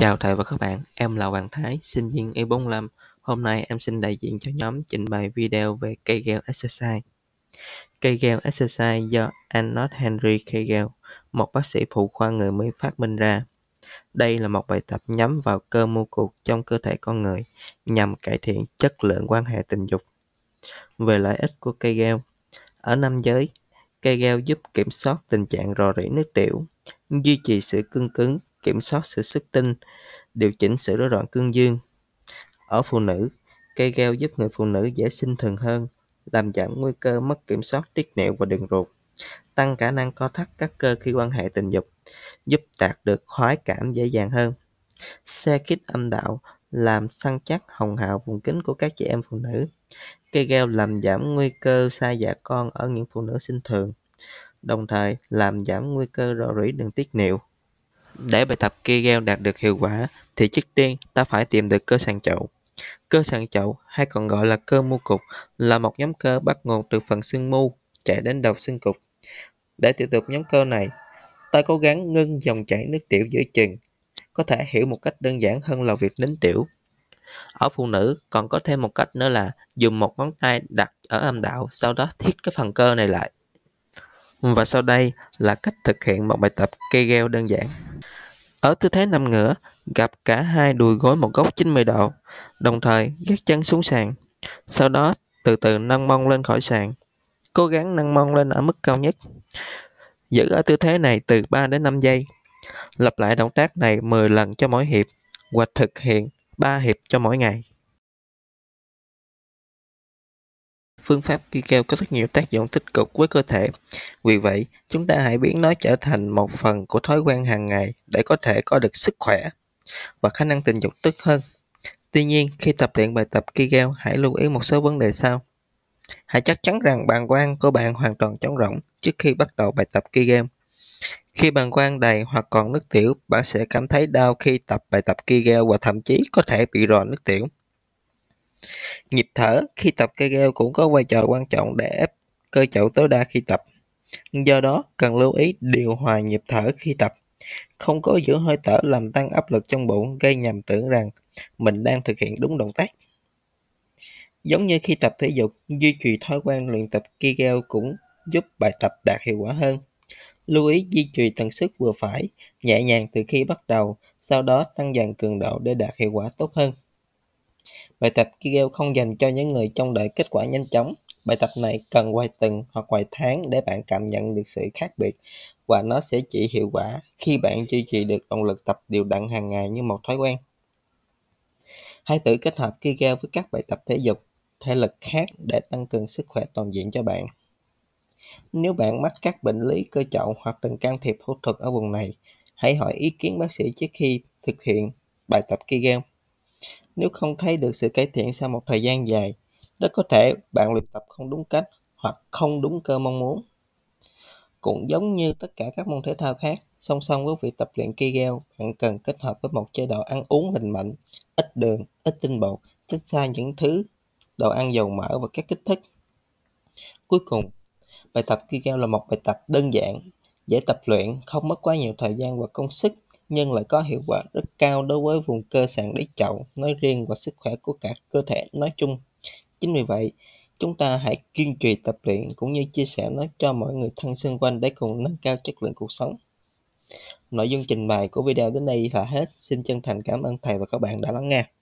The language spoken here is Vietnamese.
Chào thầy và các bạn, em là Hoàng Thái, sinh viên E45. Hôm nay em xin đại diện cho nhóm trình bày video về Kegel Exercise. Kegel Exercise do Arnold Henry Kegel, một bác sĩ phụ khoa người Mỹ phát minh ra. Đây là một bài tập nhắm vào cơ mô cụt trong cơ thể con người nhằm cải thiện chất lượng quan hệ tình dục. Về lợi ích của Kegel, ở nam giới, Kegel giúp kiểm soát tình trạng rò rỉ nước tiểu, duy trì sự cương cứng kiểm soát sự xuất tinh, điều chỉnh sự rối loạn cương dương. Ở phụ nữ, cây gheo giúp người phụ nữ dễ sinh thường hơn, làm giảm nguy cơ mất kiểm soát tiết niệu và đường ruột, tăng khả năng co thắt các cơ khi quan hệ tình dục, giúp đạt được khoái cảm dễ dàng hơn. Xe kích âm đạo làm săn chắc hồng hào vùng kính của các chị em phụ nữ. Cây gheo làm giảm nguy cơ sai dạ con ở những phụ nữ sinh thường, đồng thời làm giảm nguy cơ rò rỉ đường tiết niệu. Để bài tập kia gieo đạt được hiệu quả thì trước tiên ta phải tìm được cơ sàn chậu. Cơ sàn chậu hay còn gọi là cơ mu cục là một nhóm cơ bắt nguồn từ phần xương mu chạy đến đầu xương cục. Để tiêu được nhóm cơ này, ta cố gắng ngưng dòng chảy nước tiểu giữa chừng, có thể hiểu một cách đơn giản hơn là việc nín tiểu. Ở phụ nữ còn có thêm một cách nữa là dùng một ngón tay đặt ở âm đạo, sau đó thiết cái phần cơ này lại. Và sau đây là cách thực hiện một bài tập Kegel đơn giản. Ở tư thế nằm ngửa, gặp cả hai đùi gối một góc 90 độ, đồng thời gác chân xuống sàn. Sau đó, từ từ nâng mông lên khỏi sàn. Cố gắng nâng mông lên ở mức cao nhất. Giữ ở tư thế này từ 3 đến 5 giây. Lặp lại động tác này 10 lần cho mỗi hiệp hoặc thực hiện 3 hiệp cho mỗi ngày. Phương pháp Kegel có rất nhiều tác dụng tích cực với cơ thể. Vì vậy, chúng ta hãy biến nó trở thành một phần của thói quen hàng ngày để có thể có được sức khỏe và khả năng tình dục tốt hơn. Tuy nhiên, khi tập luyện bài tập Kegel, hãy lưu ý một số vấn đề sau. Hãy chắc chắn rằng bàn quang của bạn hoàn toàn trống rỗng trước khi bắt đầu bài tập Kegel. Khi bàn quang đầy hoặc còn nước tiểu, bạn sẽ cảm thấy đau khi tập bài tập Kegel và thậm chí có thể bị rò nước tiểu. Nhịp thở khi tập cây gheo cũng có vai trò quan trọng để ép cơ chậu tối đa khi tập. Do đó, cần lưu ý điều hòa nhịp thở khi tập. Không có giữ hơi thở làm tăng áp lực trong bụng gây nhầm tưởng rằng mình đang thực hiện đúng động tác. Giống như khi tập thể dục, duy trì thói quen luyện tập Kegel cũng giúp bài tập đạt hiệu quả hơn. Lưu ý duy trì tần suất vừa phải, nhẹ nhàng từ khi bắt đầu, sau đó tăng dần cường độ để đạt hiệu quả tốt hơn. Bài tập Kegel không dành cho những người trông đợi kết quả nhanh chóng. Bài tập này cần quay tuần hoặc quay tháng để bạn cảm nhận được sự khác biệt và nó sẽ chỉ hiệu quả khi bạn duy trì được động lực tập đều đặn hàng ngày như một thói quen. Hãy thử kết hợp Kegel với các bài tập thể dục, thể lực khác để tăng cường sức khỏe toàn diện cho bạn. Nếu bạn mắc các bệnh lý cơ chậu hoặc cần can thiệp phẫu thuật ở vùng này, hãy hỏi ý kiến bác sĩ trước khi thực hiện bài tập Kegel. Nếu không thấy được sự cải thiện sau một thời gian dài, rất có thể bạn luyện tập không đúng cách hoặc không đúng cơ mong muốn. Cũng giống như tất cả các môn thể thao khác, song song với việc tập luyện Kegel, bạn cần kết hợp với một chế độ ăn uống lành mạnh, ít đường, ít tinh bột, tránh xa những thứ đồ ăn dầu mỡ và các kích thích. Cuối cùng, bài tập Kegel là một bài tập đơn giản, dễ tập luyện, không mất quá nhiều thời gian và công sức nhưng lại có hiệu quả rất cao đối với vùng cơ sản đáy chậu nói riêng và sức khỏe của cả cơ thể nói chung. Chính vì vậy, chúng ta hãy kiên trì tập luyện cũng như chia sẻ nó cho mọi người thân xung quanh để cùng nâng cao chất lượng cuộc sống. Nội dung trình bày của video đến đây là hết. Xin chân thành cảm ơn thầy và các bạn đã lắng nghe.